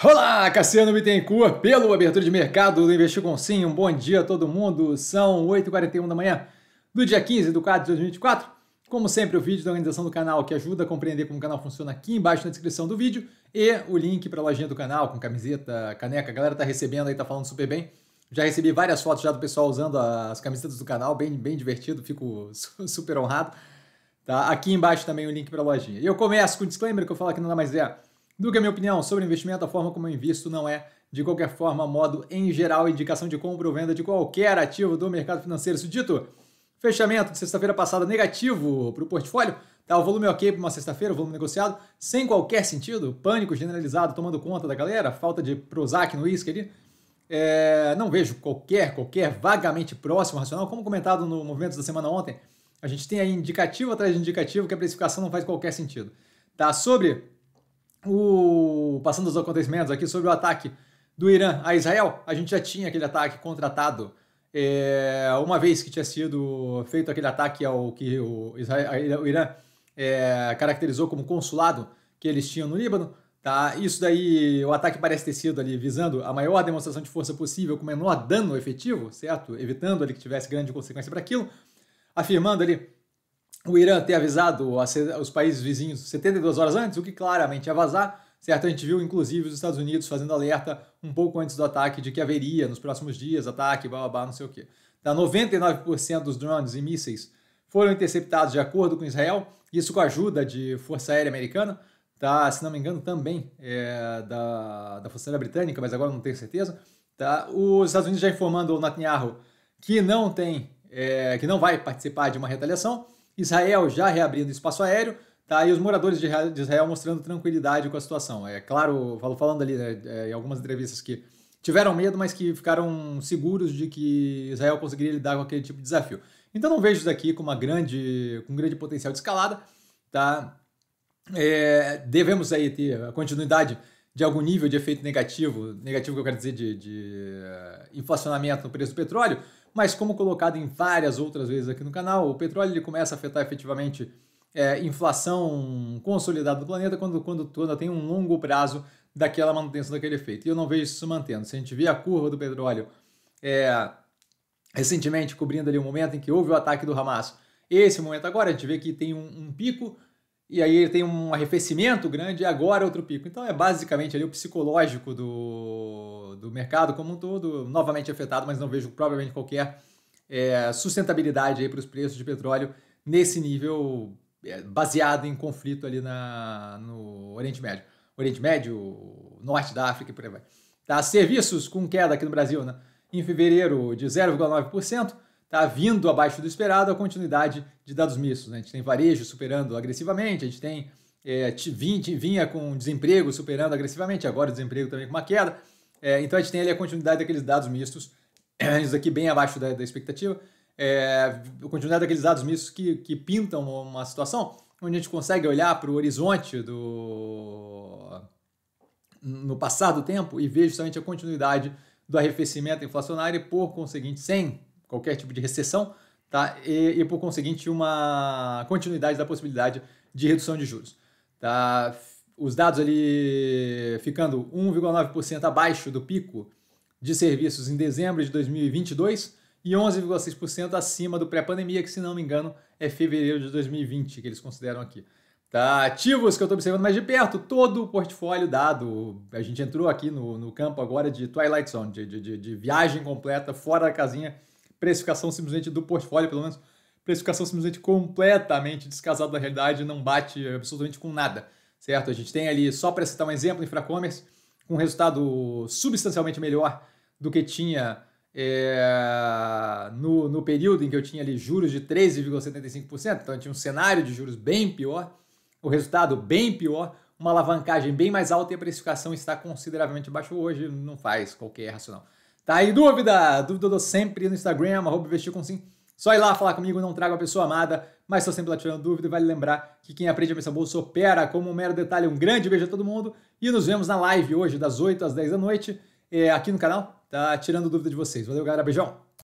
Olá, Cassiano Bittencourt, pelo Abertura de Mercado do Investir com Sim. Um bom dia a todo mundo. São 8h41 da manhã do dia 15 do 4 de 2024. Como sempre, o vídeo da organização do canal que ajuda a compreender como o canal funciona aqui embaixo na descrição do vídeo e o link para a lojinha do canal com camiseta, caneca. A galera tá recebendo aí, tá falando super bem. Já recebi várias fotos já do pessoal usando as camisetas do canal, bem, bem divertido, fico super honrado. Tá? Aqui embaixo também o link para a lojinha. E eu começo com o disclaimer que eu falo que não dá mais é do que a minha opinião sobre investimento, a forma como eu invisto não é, de qualquer forma, modo em geral, indicação de compra ou venda de qualquer ativo do mercado financeiro. Isso dito, fechamento de sexta-feira passada negativo para o portfólio, tá? O volume ok para uma sexta-feira, o volume negociado, sem qualquer sentido, pânico generalizado tomando conta da galera, falta de Prozac no uísque ali. É, não vejo qualquer, qualquer vagamente próximo racional, como comentado no movimento da Semana ontem, a gente tem aí indicativo atrás de indicativo que a precificação não faz qualquer sentido. Tá? Sobre o, passando os acontecimentos aqui sobre o ataque do Irã a Israel, a gente já tinha aquele ataque contratado. É, uma vez que tinha sido feito aquele ataque ao que o, Israel, o Irã é, caracterizou como consulado que eles tinham no Líbano, tá? Isso daí, o ataque parece ter sido ali visando a maior demonstração de força possível com menor dano efetivo, certo? Evitando ali que tivesse grande consequência para aquilo, afirmando ali o Irã ter avisado os países vizinhos 72 horas antes, o que claramente ia vazar, certo? A gente viu, inclusive, os Estados Unidos fazendo alerta um pouco antes do ataque de que haveria nos próximos dias ataque, bababá, não sei o quê. Tá? 99% dos drones e mísseis foram interceptados de acordo com Israel, isso com a ajuda de Força Aérea Americana, tá? se não me engano, também é da, da Força Aérea Britânica, mas agora não tenho certeza. Tá? Os Estados Unidos já informando o Netanyahu que não tem, é, que não vai participar de uma retaliação, Israel já reabrindo espaço aéreo, tá? E os moradores de Israel mostrando tranquilidade com a situação. É claro, falando ali né, é, em algumas entrevistas que tiveram medo, mas que ficaram seguros de que Israel conseguiria lidar com aquele tipo de desafio. Então não vejo isso aqui com uma grande, com um grande potencial de escalada, tá? É, devemos aí ter a continuidade de algum nível de efeito negativo, negativo que eu quero dizer de, de é, inflacionamento no preço do petróleo, mas como colocado em várias outras vezes aqui no canal, o petróleo ele começa a afetar efetivamente é, inflação consolidada do planeta quando, quando, quando tem um longo prazo daquela manutenção daquele efeito. E eu não vejo isso mantendo. Se a gente vê a curva do petróleo é, recentemente cobrindo ali o momento em que houve o ataque do Hamas, esse momento agora, a gente vê que tem um, um pico e aí ele tem um arrefecimento grande e agora é outro pico. Então é basicamente ali o psicológico do, do mercado como um todo, novamente afetado, mas não vejo provavelmente qualquer é, sustentabilidade para os preços de petróleo nesse nível é, baseado em conflito ali na, no Oriente Médio. Oriente Médio, Norte da África e por aí vai. Tá, serviços com queda aqui no Brasil, né? Em fevereiro de 0,9% está vindo abaixo do esperado a continuidade de dados mistos. Né? A gente tem varejo superando agressivamente, a gente tem é, vinha com desemprego superando agressivamente, agora o desemprego também com uma queda. É, então a gente tem ali a continuidade daqueles dados mistos, isso aqui bem abaixo da, da expectativa, é, a continuidade daqueles dados mistos que, que pintam uma situação onde a gente consegue olhar para o horizonte do no passado tempo e ver justamente a continuidade do arrefecimento inflacionário e, por conseguinte, sem qualquer tipo de recessão, tá? E, e, por conseguinte uma continuidade da possibilidade de redução de juros. Tá? Os dados ali ficando 1,9% abaixo do pico de serviços em dezembro de 2022 e 11,6% acima do pré-pandemia, que se não me engano é fevereiro de 2020 que eles consideram aqui. Tá, ativos que eu estou observando mais de perto, todo o portfólio dado. A gente entrou aqui no, no campo agora de Twilight Zone, de, de, de viagem completa, fora da casinha precificação simplesmente do portfólio, pelo menos, precificação simplesmente completamente descasada da realidade, não bate absolutamente com nada, certo? A gente tem ali, só para citar um exemplo, Infracommerce, com um resultado substancialmente melhor do que tinha é, no, no período em que eu tinha ali juros de 13,75%, então eu tinha um cenário de juros bem pior, o resultado bem pior, uma alavancagem bem mais alta e a precificação está consideravelmente abaixo hoje, não faz qualquer racional. Tá aí dúvida? Dúvida do sempre no Instagram, arroba investir com sim. Só ir lá falar comigo, não trago a pessoa amada, mas estou sempre lá tirando dúvida e vale lembrar que quem aprende a pensar bolsa opera como um mero detalhe. Um grande beijo a todo mundo e nos vemos na live hoje das 8 às 10 da noite é, aqui no canal, tá tirando dúvida de vocês. Valeu, galera, beijão!